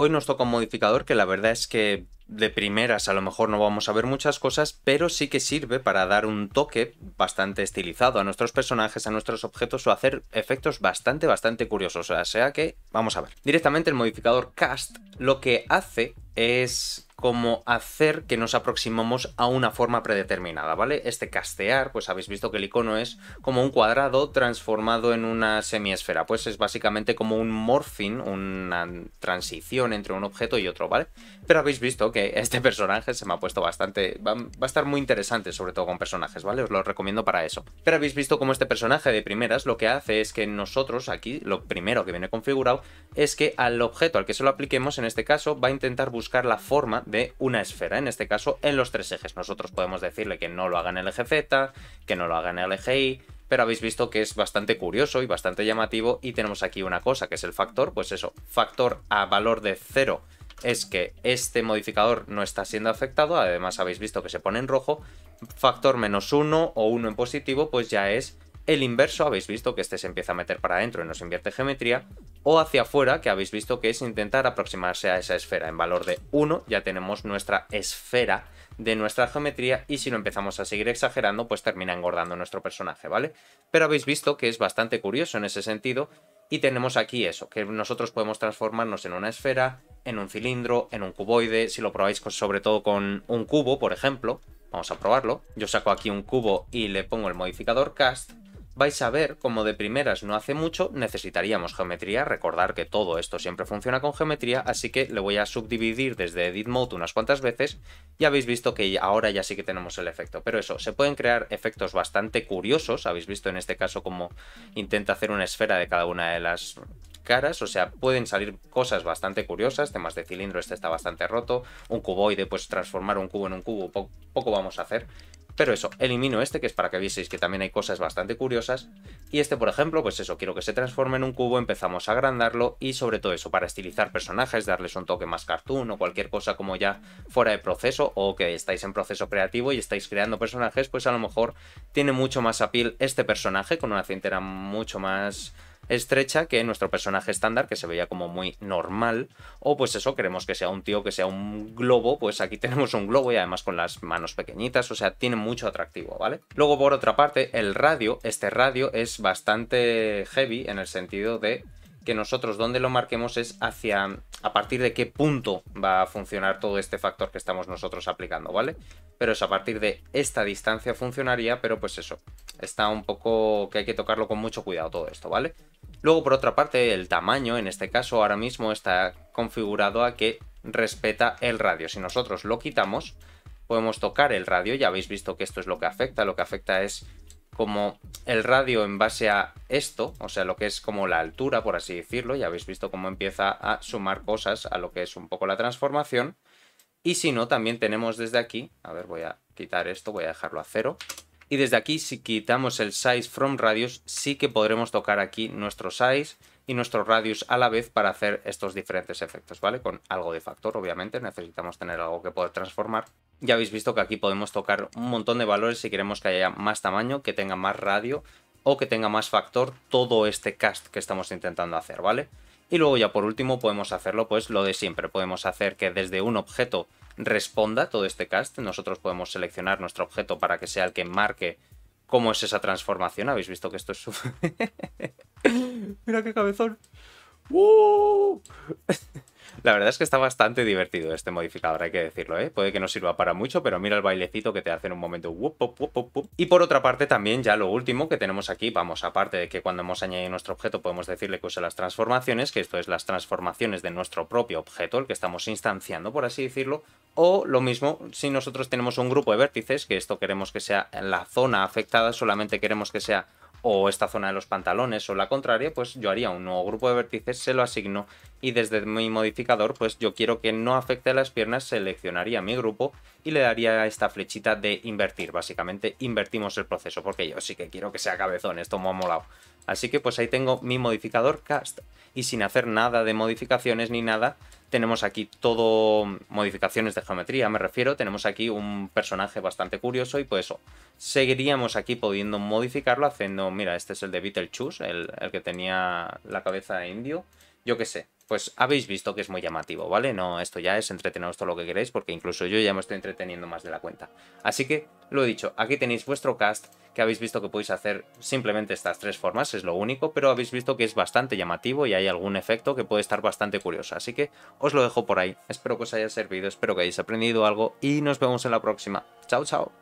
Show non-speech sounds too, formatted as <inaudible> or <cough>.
Hoy nos toca un modificador que la verdad es que de primeras a lo mejor no vamos a ver muchas cosas, pero sí que sirve para dar un toque bastante estilizado a nuestros personajes, a nuestros objetos o hacer efectos bastante, bastante curiosos. O sea que vamos a ver. Directamente el modificador cast lo que hace es como hacer que nos aproximamos a una forma predeterminada, ¿vale? Este castear, pues habéis visto que el icono es como un cuadrado transformado en una semiesfera, pues es básicamente como un morphing, una transición entre un objeto y otro, ¿vale? Pero habéis visto que este personaje se me ha puesto bastante, va, a estar muy interesante, sobre todo con personajes, ¿vale? Os lo recomiendo para eso. Pero habéis visto cómo este personaje de primeras lo que hace es que nosotros aquí, lo primero que viene configurado, es que al objeto al que se lo apliquemos, en este caso, va a intentar buscar la forma de una esfera, en este caso en los tres ejes. Nosotros podemos decirle que no lo haga en el eje Z, que no lo haga en el eje Y, pero habéis visto que es bastante curioso y bastante llamativo y tenemos aquí una cosa que es el factor, pues eso, factor a valor de 0 es que este modificador no está siendo afectado, además habéis visto que se pone en rojo, factor menos 1 o 1 en positivo pues ya es el inverso habéis visto que este se empieza a meter para adentro y nos invierte geometría, o hacia afuera que habéis visto que es intentar aproximarse a esa esfera. En valor de 1 ya tenemos nuestra esfera de nuestra geometría y si lo empezamos a seguir exagerando pues termina engordando nuestro personaje, ¿vale? Pero habéis visto que es bastante curioso en ese sentido y tenemos aquí eso, que nosotros podemos transformarnos en una esfera, en un cilindro, en un cuboide, si lo probáis sobre todo con un cubo, por ejemplo, vamos a probarlo, yo saco aquí un cubo y le pongo el modificador cast vais a ver como de primeras no hace mucho necesitaríamos geometría, recordar que todo esto siempre funciona con geometría, así que le voy a subdividir desde Edit Mode unas cuantas veces, Y habéis visto que ahora ya sí que tenemos el efecto, pero eso, se pueden crear efectos bastante curiosos, habéis visto en este caso como intenta hacer una esfera de cada una de las caras, o sea, pueden salir cosas bastante curiosas, temas de cilindro, este está bastante roto, un cuboide, pues transformar un cubo en un cubo, poco vamos a hacer, pero eso, elimino este, que es para que vieseis que también hay cosas bastante curiosas. Y este, por ejemplo, pues eso, quiero que se transforme en un cubo, empezamos a agrandarlo y sobre todo eso, para estilizar personajes, darles un toque más cartoon o cualquier cosa como ya fuera de proceso o que estáis en proceso creativo y estáis creando personajes, pues a lo mejor tiene mucho más apil este personaje con una cintera mucho más estrecha que nuestro personaje estándar, que se veía como muy normal. O pues eso, queremos que sea un tío, que sea un globo, pues aquí <laughs> tenemos un globo y además con las manos pequeñitas, o sea, tiene mucho atractivo, ¿vale? Luego, por otra parte, el radio, este radio es bastante heavy en el sentido de que nosotros donde lo marquemos es hacia a partir de qué punto va a funcionar todo este factor que estamos nosotros aplicando, ¿vale? Pero es a partir de esta distancia funcionaría, pero pues eso, está un poco que hay que tocarlo con mucho cuidado todo esto, ¿vale? Luego, por otra parte, el tamaño, en este caso ahora mismo está configurado a que respeta el radio. Si nosotros lo quitamos, podemos tocar el radio. Ya habéis visto que esto es lo que afecta. Lo que afecta es como el radio en base a esto, o sea, lo que es como la altura, por así decirlo. Ya habéis visto cómo empieza a sumar cosas a lo que es un poco la transformación. Y si no, también tenemos desde aquí, a ver, voy a quitar esto, voy a dejarlo a cero. Y desde aquí, si quitamos el size from radius, sí que podremos tocar aquí nuestro size y nuestro radius a la vez para hacer estos diferentes efectos, ¿vale? Con algo de factor, obviamente, necesitamos tener algo que poder transformar. Ya habéis visto que aquí podemos tocar un montón de valores si queremos que haya más tamaño, que tenga más radio o que tenga más factor todo este cast que estamos intentando hacer, ¿vale? Y luego ya por último podemos hacerlo pues lo de siempre, podemos hacer que desde un objeto responda todo este cast, nosotros podemos seleccionar nuestro objeto para que sea el que marque cómo es esa transformación, habéis visto que esto es... <laughs> Mira qué cabezón. La verdad es que está bastante divertido este modificador, hay que decirlo, ¿eh? Puede que no sirva para mucho, pero mira el bailecito que te hace en un momento. Y por otra parte también ya lo último que tenemos aquí, vamos, aparte de que cuando hemos añadido nuestro objeto podemos decirle que use las transformaciones, que esto es las transformaciones de nuestro propio objeto, el que estamos instanciando, por así decirlo, o lo mismo, si nosotros tenemos un grupo de vértices, que esto queremos que sea la zona afectada, solamente queremos que sea o esta zona de los pantalones o la contraria, pues yo haría un nuevo grupo de vértices, se lo asigno y desde mi modificador, pues yo quiero que no afecte a las piernas, seleccionaría mi grupo y le daría esta flechita de invertir. Básicamente invertimos el proceso porque yo sí que quiero que sea cabezón, esto me ha molado. Así que pues ahí tengo mi modificador cast y sin hacer nada de modificaciones ni nada, tenemos aquí todo modificaciones de geometría, me refiero. Tenemos aquí un personaje bastante curioso y pues eso. Seguiríamos aquí pudiendo modificarlo haciendo... Mira, este es el de Beetlejuice, el, el que tenía la cabeza indio. Yo qué sé, pues habéis visto que es muy llamativo, ¿vale? No, esto ya es entreteneros todo lo que queréis, porque incluso yo ya me estoy entreteniendo más de la cuenta. Así que, lo he dicho, aquí tenéis vuestro cast, que habéis visto que podéis hacer simplemente estas tres formas, es lo único, pero habéis visto que es bastante llamativo y hay algún efecto que puede estar bastante curioso. Así que os lo dejo por ahí, espero que os haya servido, espero que hayáis aprendido algo y nos vemos en la próxima. Chao, chao.